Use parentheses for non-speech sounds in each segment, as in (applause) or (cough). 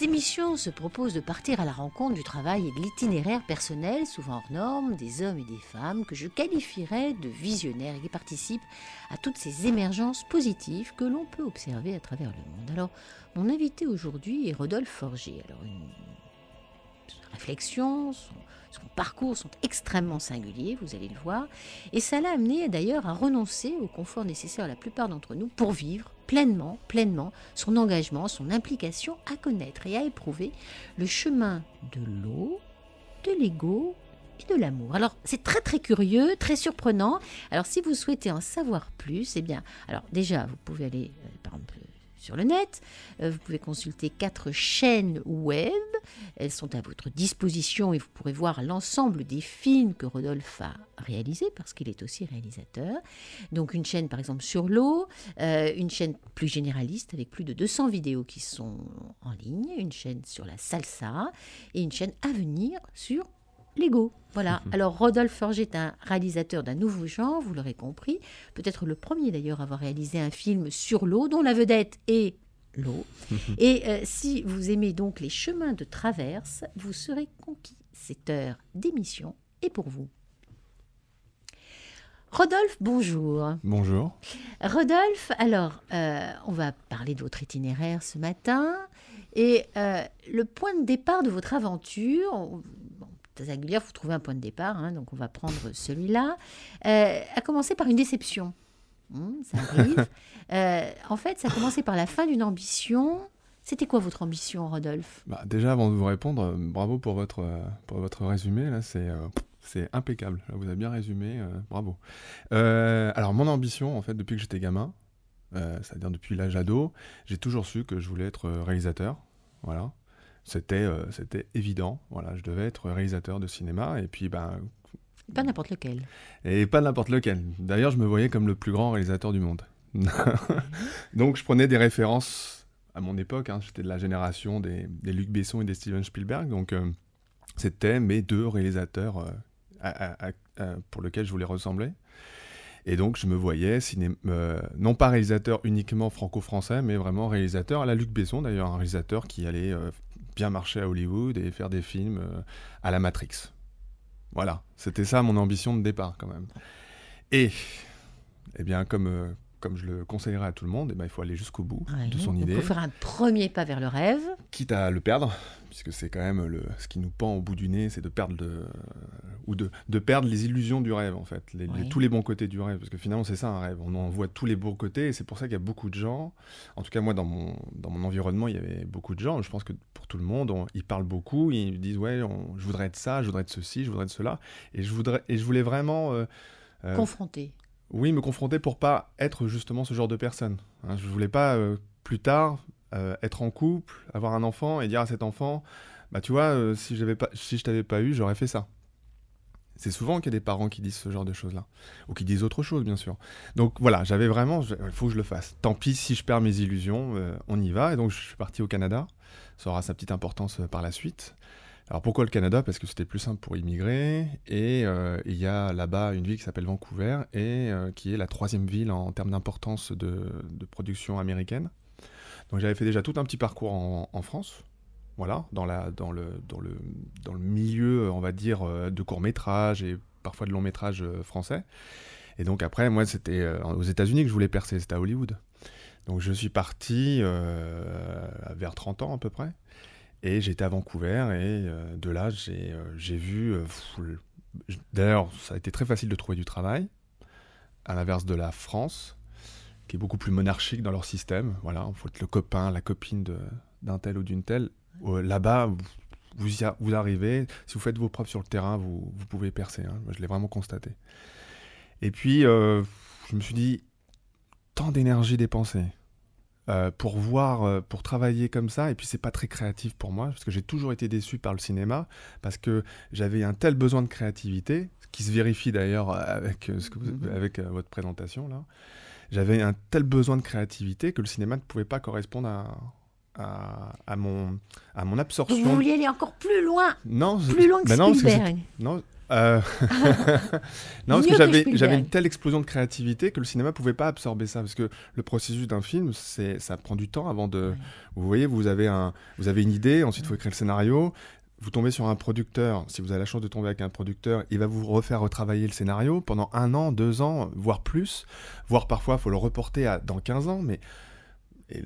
Cette émission se propose de partir à la rencontre du travail et de l'itinéraire personnel, souvent hors normes, des hommes et des femmes que je qualifierais de visionnaires et qui participent à toutes ces émergences positives que l'on peut observer à travers le monde. Alors, mon invité aujourd'hui est Rodolphe Forger. Alors, une réflexion, son parcours sont extrêmement singuliers, vous allez le voir, et ça l'a amené d'ailleurs à renoncer au confort nécessaire à la plupart d'entre nous pour vivre pleinement, pleinement son engagement, son implication à connaître et à éprouver le chemin de l'eau, de l'ego et de l'amour. Alors c'est très très curieux, très surprenant. Alors si vous souhaitez en savoir plus, eh bien, alors déjà vous pouvez aller euh, par exemple sur le net. Euh, vous pouvez consulter quatre chaînes web. Elles sont à votre disposition et vous pourrez voir l'ensemble des films que Rodolphe a réalisés parce qu'il est aussi réalisateur. Donc une chaîne par exemple sur l'eau, euh, une chaîne plus généraliste avec plus de 200 vidéos qui sont en ligne, une chaîne sur la salsa et une chaîne à venir sur Lego. Voilà. Mhm. Alors, Rodolphe Forger est un réalisateur d'un nouveau genre, vous l'aurez compris. Peut-être le premier d'ailleurs à avoir réalisé un film sur l'eau, dont la vedette est l'eau. Mhm. Et euh, si vous aimez donc les chemins de traverse, vous serez conquis. Cette heure d'émission est pour vous. Rodolphe, bonjour. Bonjour. Rodolphe, alors, euh, on va parler de votre itinéraire ce matin. Et euh, le point de départ de votre aventure, vous il faut un point de départ, hein, donc on va prendre celui-là. A euh, à commencer par une déception. Hum, ça arrive. (laughs) Euh, en fait, ça a commencé par la fin d'une ambition. C'était quoi votre ambition, Rodolphe bah, Déjà, avant de vous répondre, euh, bravo pour votre, pour votre résumé. Là, c'est. impeccable. Vous avez bien résumé. bravo. alors, mon ambition, en fait, depuis que j'étais gamin, c'est-à-dire depuis l'âge ado, j'ai toujours su que je voulais être réalisateur. Voilà. C'était euh, c'était évident. Voilà, je devais être réalisateur de cinéma et puis ben pas n'importe lequel. Et pas n'importe lequel. D'ailleurs, je me voyais comme le plus grand réalisateur du monde. (laughs) Donc, je prenais des références à mon époque. Hein. J'étais de la génération des, des, Luc Besson et des Steven Spielberg. Donc, euh, c'était mes deux réalisateurs euh, pour lesquels je voulais ressembler. Et donc, je me voyais, ciné non pas réalisateur uniquement franco-français, mais vraiment réalisateur à la Luc Besson, d'ailleurs, un réalisateur qui allait bien marcher à Hollywood et faire des films euh, à la Matrix. Voilà, c'était ça mon ambition de départ quand même. Et, eh bien, comme, euh, comme je le conseillerais à tout le monde, et eh bien, il faut aller jusqu'au bout de son idée. Il faut faire un premier pas vers le rêve. Quitte à le perdre, puisque c'est quand même le, ce qui nous pend au bout du nez, c'est de perdre le, ou de, perdre les illusions du rêve, en fait, tous les bons côtés du rêve, parce que finalement, c'est ça un rêve. On en voit tous les bons côtés, et c'est pour ça qu'il y a beaucoup de gens. En tout cas, moi, dans mon, dans mon environnement, il y avait beaucoup de gens. Je pense que pour tout le monde, on, ils parlent beaucoup, ils disent ouais, je voudrais être ça, je voudrais être ceci, je voudrais être cela, et je voudrais, et je voulais vraiment euh, euh confronter. Oui, me confronter pour pas être justement ce genre de personne. Je hein. je voulais pas euh, plus tard euh, être en couple, avoir un enfant et dire à cet enfant, bah tu vois, si j'avais pas, si je t'avais pas eu, j'aurais fait ça. C'est souvent qu'il y a des parents qui disent ce genre de choses-là, ou qui disent autre chose, bien sûr. Donc voilà, j'avais vraiment, il faut que je le fasse. Tant pis si je perds mes illusions, euh, on y va. Et donc je suis parti au Canada, ça aura sa petite importance euh, par la suite. Alors pourquoi le Canada Parce que c'était plus simple pour immigrer, et euh, il y a là-bas une ville qui s'appelle Vancouver, et qui est la troisième ville en termes d'importance de, production américaine. Donc j'avais fait déjà tout un petit parcours en France, voilà, dans, la, dans, le, dans, le, dans le milieu, euh, on va dire, euh, de courts-métrages et parfois de longs-métrages euh, français. Et donc après, moi, c'était aux États-Unis que je voulais percer, c'était à Hollywood. Donc je suis parti vers 30 ans à peu près, et j'étais à Vancouver, et de là, j'ai vu... D'ailleurs, ça a été très facile de trouver du travail, à l'inverse de la France, qui est beaucoup plus monarchique dans leur système. Voilà, il faut être le copain, la copine d'un tel ou d'une telle. Euh, là-bas, vous, arrivez. Si vous faites vos preuves sur le terrain, vous, pouvez percer. Hein. je l'ai vraiment constaté. Et puis, euh, je me suis dit, tant d'énergie dépensée euh, pour voir, pour travailler comme ça. Et puis, c'est pas très créatif pour moi, parce que j'ai toujours été déçu par le cinéma, parce que j'avais un tel besoin de créativité, qui se vérifie d'ailleurs avec, mm-hmm. avec votre présentation là. J'avais un tel besoin de créativité que le cinéma ne pouvait pas correspondre à, à, mon, à mon absorption. Vous vouliez aller encore plus loin Non, plus loin que Spielberg. Non, euh... non, parce que euh, (laughs) j'avais une telle explosion de créativité que le cinéma pouvait pas absorber ça, parce que le processus d'un film, c'est ça prend du temps avant de. Vous voyez, vous avez un, vous avez une idée, ensuite il faut écrire le scénario. Vous tombez sur un producteur, si vous avez la chance de tomber avec un producteur, il va vous refaire retravailler le scénario pendant un an, deux ans, voire plus, voire parfois il faut le reporter à dans 15 ans, mais et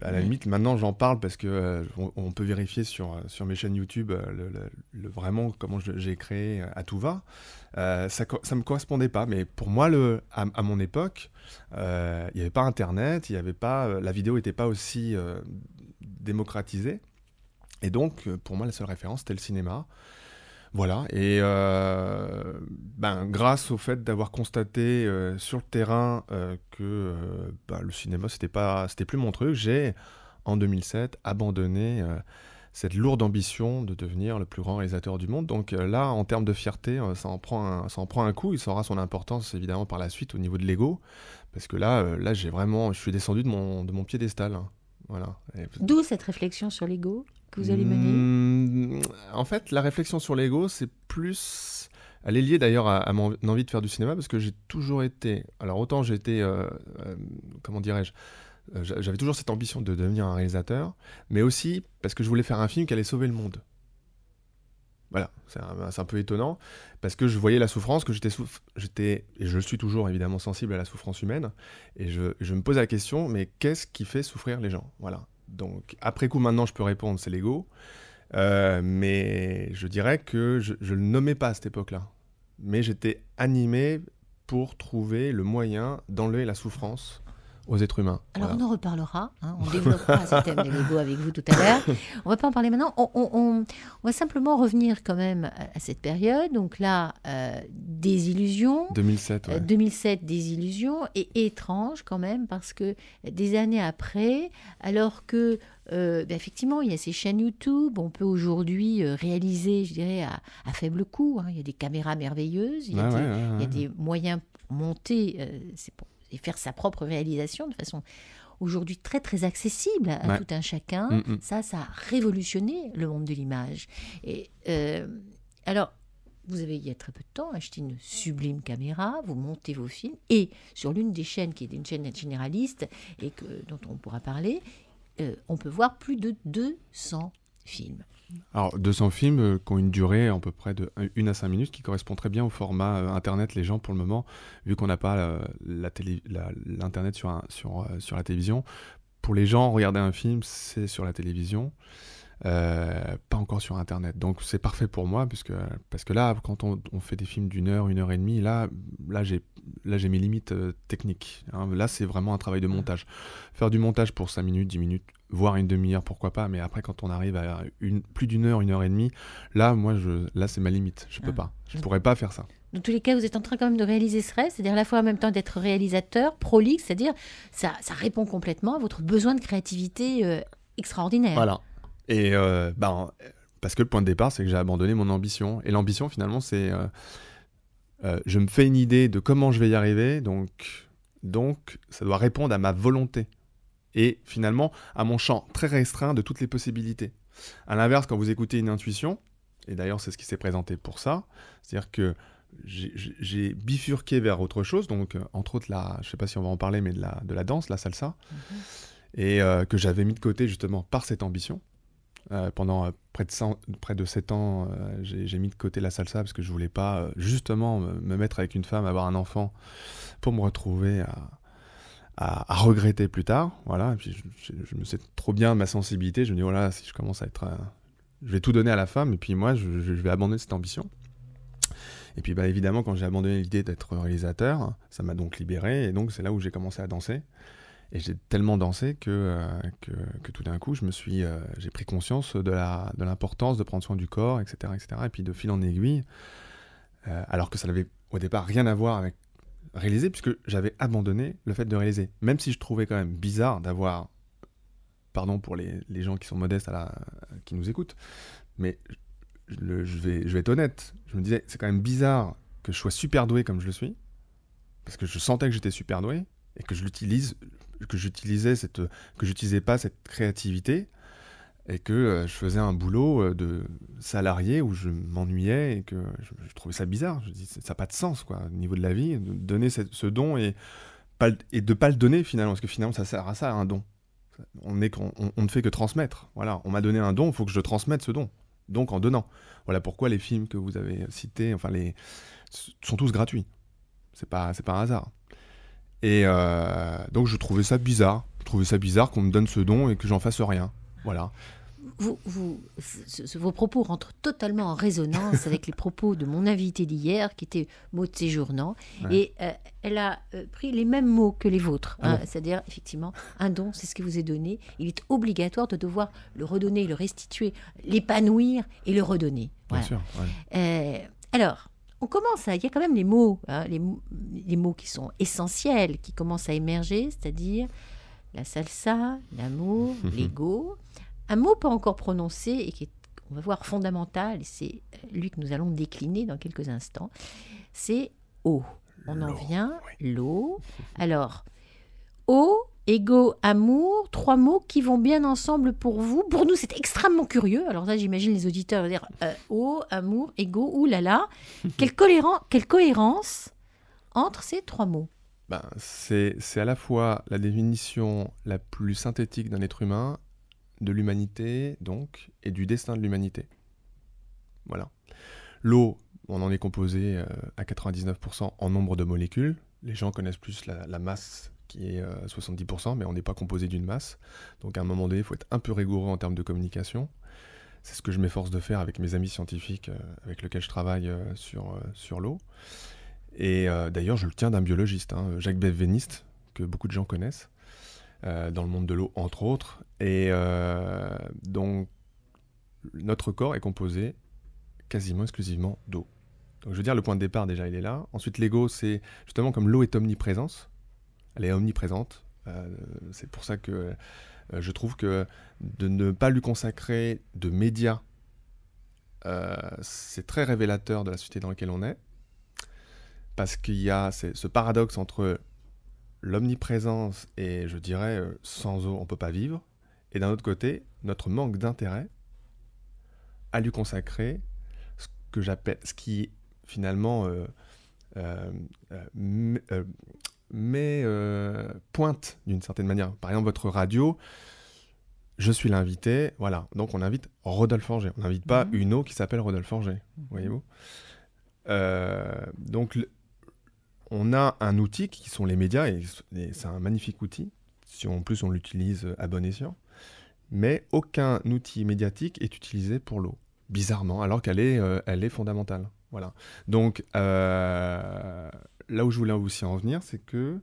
à la limite, maintenant j'en parle parce que euh, on, peut vérifier sur, euh, sur mes chaînes YouTube euh, le, vraiment comment j'ai créé à tout va. ça, ne me correspondait pas, mais pour moi, le, à, mon époque, il n'y avait pas Internet, il avait pas, la vidéo n'était pas aussi démocratisée. Et donc, pour moi, la seule référence, c'était le cinéma. Voilà, et euh, ben, grâce au fait d'avoir constaté euh, sur le terrain euh, que bah, le cinéma, c'était pas, c'était plus mon truc, j'ai, en 2007, abandonné cette lourde ambition de devenir le plus grand réalisateur du monde. Donc là, en termes de fierté, ça, en prend un, ça en prend un coup, il saura son importance évidemment par la suite au niveau de l'ego, parce que là, là j'ai vraiment, je suis descendu de mon, de mon piédestal. Hein. Voilà. D'où cette réflexion sur l'ego que vous allez hmm, En fait, la réflexion sur l'ego, c'est plus. Elle est liée d'ailleurs à, mon envie de faire du cinéma parce que j'ai toujours été. Alors autant j'étais, euh, euh, comment dirais-je euh, J'avais toujours cette ambition de devenir un réalisateur, mais aussi parce que je voulais faire un film qui allait sauver le monde. Voilà, c'est un, peu étonnant parce que je voyais la souffrance, que j'étais, et je suis toujours évidemment sensible à la souffrance humaine, et je, je me pose la question, mais qu'est-ce qui fait souffrir les gens Voilà, donc, après coup, maintenant, je peux répondre, c'est Lego. Euh, mais je dirais que je ne le nommais pas à cette époque-là. Mais j'étais animé pour trouver le moyen d'enlever la souffrance aux êtres humains. Alors on en reparlera, hein. on (laughs) développera ce thème de l'ego avec vous tout à l'heure. On ne va pas en parler maintenant, on, va simplement revenir quand même à, cette période. Donc là, euh, des illusions. 2007. 2007, des illusions, et, étrange quand même, parce que des années après, alors que euh, ben effectivement, il y a ces chaînes YouTube. On peut aujourd'hui euh, réaliser, je dirais, à, faible coût. Hein. Il y a des caméras merveilleuses, il y a, des, moyens montés. Euh, c'est pour et faire sa propre réalisation de façon aujourd'hui très très accessible à tout un chacun. Mm, mm. Ça, ça a révolutionné le monde de l'image. Et euh, alors, vous avez il y a très peu de temps acheté une sublime caméra, vous montez vos films et sur l'une des chaînes qui est une chaîne généraliste et que, dont on pourra parler, euh, on peut voir plus de 200 films. Alors, 200 films euh, qui ont une durée à peu près de 1 à 5 minutes, qui correspond très bien au format euh, Internet, les gens, pour le moment, vu qu'on n'a pas euh, l'Internet sur, sur la télévision. Pour les gens, regarder un film, c'est sur la télévision. Euh, pas encore sur Internet. Donc c'est parfait pour moi, puisque, parce que là, quand on, fait des films d'une heure, une heure et demie, là, là j'ai mes limites euh, techniques. Hein. Là, c'est vraiment un travail de mmh. montage. Faire du montage pour 5 minutes, 10 minutes, voire une demi-heure, pourquoi pas, mais après, quand on arrive à une, plus d'une heure, une heure et demie, là, moi, je, là, c'est ma limite. Je ne peux ah. pas. Je ne pourrais pas faire ça. Dans tous les cas, vous êtes en train quand même de réaliser ce rêve, c'est-à-dire à la fois en même temps d'être réalisateur, prolixe, c'est-à-dire ça, ça répond complètement à votre besoin de créativité euh, extraordinaire. Voilà, et euh, ben, parce que le point de départ, c'est que j'ai abandonné mon ambition. Et l'ambition, finalement, c'est euh, euh, je me fais une idée de comment je vais y arriver, donc, donc ça doit répondre à ma volonté. Et finalement, à mon champ très restreint de toutes les possibilités. À l'inverse, quand vous écoutez une intuition, et d'ailleurs c'est ce qui s'est présenté pour ça, c'est-à-dire que j'ai bifurqué vers autre chose, donc entre autres la, je sais pas si on va en parler, mais de la, de la danse, la salsa, mm-hmm. et que j'avais mis de côté justement par cette ambition. Euh, pendant euh, près de, près de 7 ans, euh, j'ai mis de côté la salsa parce que je voulais pas justement me, mettre avec une femme, avoir un enfant pour me retrouver à, regretter plus tard. Voilà, puis je, me sais trop bien ma sensibilité. Je me dis, voilà, si je commence à être. je vais tout donner à la femme et puis moi, je, vais abandonner cette ambition. Et puis bah, évidemment, quand j'ai abandonné l'idée d'être réalisateur, ça m'a donc libéré et donc c'est là où j'ai commencé à danser. Et j'ai tellement dansé euh, que, que, tout d'un coup, je me suis, euh, j'ai pris conscience de, la, de l'importance de prendre soin du corps, etc., etc. Et puis de fil en aiguille, euh, alors que ça n'avait au départ rien à voir avec réaliser, puisque j'avais abandonné le fait de réaliser. Même si je trouvais quand même bizarre d'avoir, pardon pour les, les gens qui sont modestes à la, qui nous écoutent, mais je, vais, je vais être honnête, je me disais, c'est quand même bizarre que je sois super doué comme je le suis, parce que je sentais que j'étais super doué, et que je l'utilise que j'utilisais cette que j'utilisais pas cette créativité et que euh, je faisais un boulot euh, de salarié où je m'ennuyais et que je, trouvais ça bizarre. Je dis ça n'a pas de sens quoi au niveau de la vie de donner ce don et pas et de pas le donner finalement parce que finalement ça sert à ça un don. On, est, ne fait que transmettre. Voilà, on m'a donné un don, il faut que je transmette ce don. Donc en donnant. Voilà pourquoi les films que vous avez cités, enfin les sont tous gratuits. C'est pas c'est pas un hasard. Et euh, donc je trouvais ça bizarre. Je trouvais ça bizarre qu'on me donne ce don et que j'en fasse rien. Voilà. Vous, vos propos rentrent totalement en résonance avec les propos de mon invité d'hier, qui était de Séjournant. Et euh, elle a euh, pris les mêmes mots que les vôtres. Ah hein, c'est-à-dire, effectivement, un don, c'est ce qui vous est donné. Il est obligatoire de devoir le redonner, le restituer, l'épanouir et le redonner. Bien sûr. alors, on commence à. Il y a quand même les mots, hein, les, mots qui sont essentiels, qui commencent à émerger, c'est-à-dire la salsa, l'amour, (laughs) l'ego. Un mot pas encore prononcé et qui est, on va voir, fondamental, c'est euh, lui que nous allons décliner dans quelques instants, c'est eau. On en vient, l'eau. Alors, eau, Ego, amour, trois mots qui vont bien ensemble pour vous. Pour nous, c'est extrêmement curieux. Alors là, j'imagine les auditeurs dire eau, amour, ego, oulala. (laughs) quelle, cohérence, quelle cohérence entre ces trois mots ben, c'est, à la fois la définition la plus synthétique d'un être humain, de l'humanité donc, et du destin de l'humanité. Voilà. L'eau, on en est composé euh, à 99% en nombre de molécules. Les gens connaissent plus la masse qui est 70%, euh, mais on n'est pas composé d'une masse. Donc à un moment donné, il faut être un peu rigoureux en termes de communication. C'est ce que je m'efforce de faire avec mes amis scientifiques euh, avec lesquels je travaille euh, sur, sur l'eau. Et d'ailleurs, je le tiens d'un biologiste, hein, Jacques Benveniste, que beaucoup de gens connaissent, dans le monde de l'eau, entre autres. Et donc, notre corps est composé quasiment exclusivement d'eau. Donc, je veux dire, le point de départ, déjà, il est là. Ensuite, l'ego, c'est justement comme l'eau est omniprésence, elle est omniprésente. Euh, c'est pour ça que euh, je trouve que de ne pas lui consacrer de médias, euh, c'est très révélateur de la société dans laquelle on est. Parce qu'il y a ce paradoxe entre l'omniprésence et je dirais sans eau on peut pas vivre, et d'un autre côté notre manque d'intérêt à lui consacrer ce que j'appelle, ce qui finalement mais euh, pointe d'une certaine manière. Par exemple, votre radio, je suis l'invité, voilà. Donc on invite Rodolphe Forger On n'invite pas mhm. une eau qui s'appelle Rodolphe Forger voyez-vous. Euh, donc on a un outil qui sont les médias, et, c'est un magnifique outil. Si en plus on l'utilise euh, à bon escient, mais aucun outil médiatique est utilisé pour l'eau, bizarrement, alors qu'elle est, est fondamentale. Voilà. Donc, là où je voulais aussi en venir, c'est que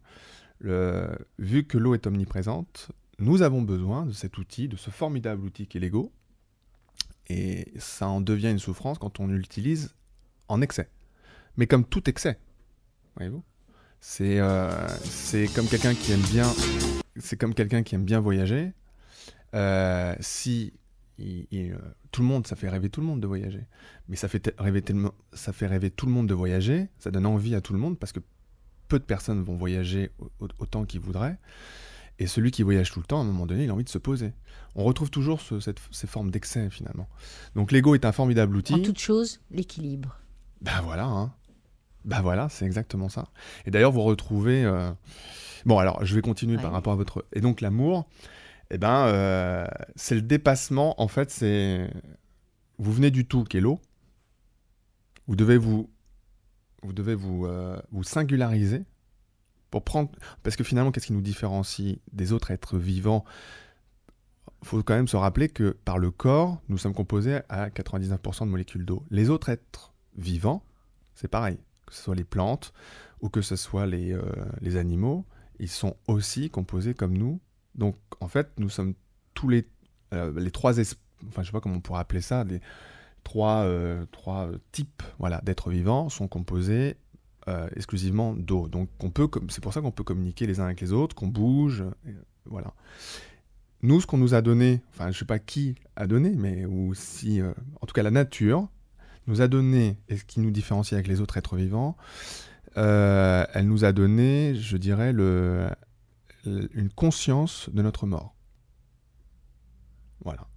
vu que l'eau est omniprésente, nous avons besoin de cet outil, de ce formidable outil est l'ego, et ça en devient une souffrance quand on l'utilise en excès. Mais comme tout excès, voyez-vous, c'est euh, comme quelqu'un qui aime bien, c'est comme quelqu'un qui aime bien voyager. Euh, si euh, tout le monde, ça fait rêver tout le monde de voyager. Mais ça fait, rêver tellement, ça fait rêver tout le monde de voyager, ça donne envie à tout le monde parce que peu de personnes vont voyager autant qu'ils voudraient. Et celui qui voyage tout le temps, à un moment donné, il a envie de se poser. On retrouve toujours ces formes d'excès finalement. Donc l'ego est un formidable outil. En toute chose, l'équilibre. Ben voilà, hein. Ben voilà, c'est exactement ça. Et d'ailleurs, vous retrouvez... Euh, bon, alors, je vais continuer par rapport à votre... Et donc l'amour, eh ben, euh, c'est le dépassement. En fait, c'est vous venez du tout, qui l'eau. Vous devez vous, vous devez euh, vous, singulariser pour prendre. Parce que finalement, qu'est-ce qui nous différencie des autres êtres vivants Il Faut quand même se rappeler que par le corps, nous sommes composés à 99% de molécules d'eau. Les autres êtres vivants, c'est pareil. Que ce soit les plantes ou que ce soit les euh, animaux, ils sont aussi composés comme nous donc en fait, nous sommes tous les, euh, les trois, enfin je sais pas comment on pourrait appeler ça, les trois, euh, trois types voilà, d'êtres vivants sont composés euh, exclusivement d'eau. Donc on peut, c'est pour ça qu'on peut communiquer les uns avec les autres, qu'on bouge, voilà. Nous, ce qu'on nous a donné, enfin je ne sais pas qui a donné, mais ou si, en tout cas la nature nous a donné, et ce qui nous différencie avec les autres êtres vivants, elle nous a donné, je dirais, le, euh, une conscience de notre mort. Voilà.